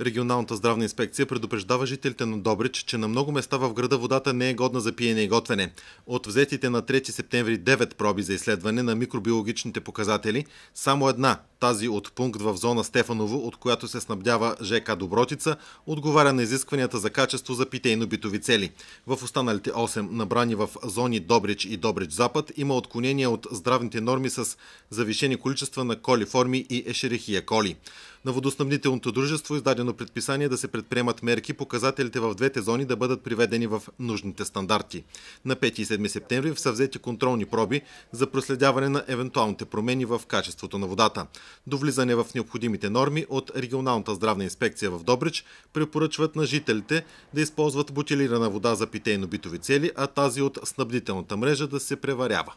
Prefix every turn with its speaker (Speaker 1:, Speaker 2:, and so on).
Speaker 1: Регионалната здравна инспекция предупреждава жителите на Добрич, че на много места в града водата не е годна за пиене и готвене. От взетите на 3 септември 9 проби за изследване на микробиологичните показатели, само една, тази от пункт в зона Стефаново, от която се снабдява ЖК Добротица, отговаря на изискванията за качество за питейно-битови цели. В останалите 8 набрани в зони Добрич и Добрич-Запад има отклонения от здравните норми с завишени количества на коли форми и ешерехия коли. На водоснабдителното дружество издадено предписание да се предприемат мерки показателите в двете зони да бъдат приведени в нужните стандарти. На 5 и 7 септември са взети контролни проби за проследяване на евентуалните промени в качеството на водата. До влизане в необходимите норми от Регионалната здравна инспекция в Добрич препоръчват на жителите да използват бутилирана вода за питейно-битови цели, а тази от снабдителната мрежа да се преварява.